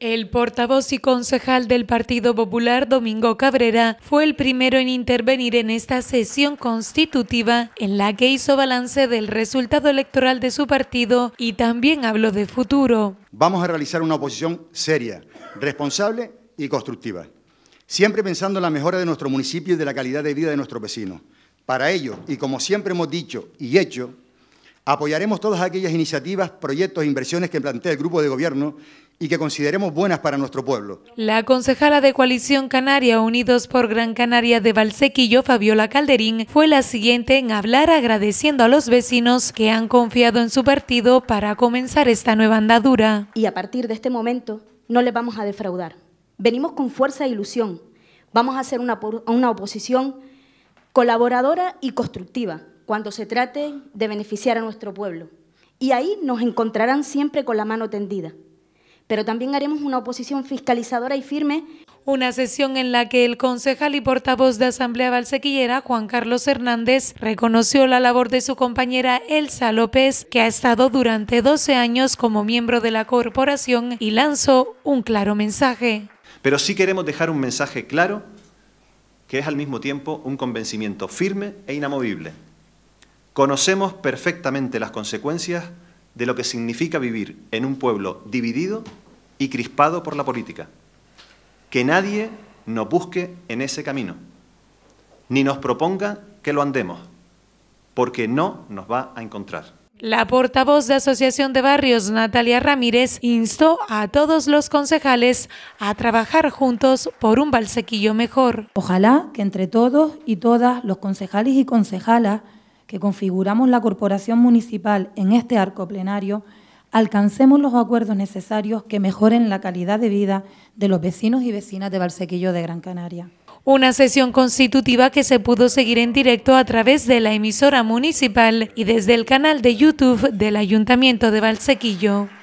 El portavoz y concejal del Partido Popular, Domingo Cabrera, fue el primero en intervenir en esta sesión constitutiva en la que hizo balance del resultado electoral de su partido y también habló de futuro. Vamos a realizar una oposición seria, responsable y constructiva, siempre pensando en la mejora de nuestro municipio y de la calidad de vida de nuestros vecinos. Para ello, y como siempre hemos dicho y hecho, Apoyaremos todas aquellas iniciativas, proyectos e inversiones que plantea el grupo de gobierno y que consideremos buenas para nuestro pueblo. La concejala de Coalición Canaria Unidos por Gran Canaria de Valsequillo, Fabiola Calderín, fue la siguiente en hablar agradeciendo a los vecinos que han confiado en su partido para comenzar esta nueva andadura. Y a partir de este momento no les vamos a defraudar. Venimos con fuerza e ilusión. Vamos a hacer una oposición colaboradora y constructiva cuando se trate de beneficiar a nuestro pueblo. Y ahí nos encontrarán siempre con la mano tendida. Pero también haremos una oposición fiscalizadora y firme. Una sesión en la que el concejal y portavoz de Asamblea Valsequillera, Juan Carlos Hernández, reconoció la labor de su compañera Elsa López, que ha estado durante 12 años como miembro de la corporación y lanzó un claro mensaje. Pero sí queremos dejar un mensaje claro, que es al mismo tiempo un convencimiento firme e inamovible Conocemos perfectamente las consecuencias de lo que significa vivir en un pueblo dividido y crispado por la política. Que nadie nos busque en ese camino, ni nos proponga que lo andemos, porque no nos va a encontrar. La portavoz de Asociación de Barrios, Natalia Ramírez, instó a todos los concejales a trabajar juntos por un balsequillo mejor. Ojalá que entre todos y todas los concejales y concejalas que configuramos la Corporación Municipal en este arco plenario, alcancemos los acuerdos necesarios que mejoren la calidad de vida de los vecinos y vecinas de Valsequillo de Gran Canaria. Una sesión constitutiva que se pudo seguir en directo a través de la emisora municipal y desde el canal de YouTube del Ayuntamiento de Valsequillo.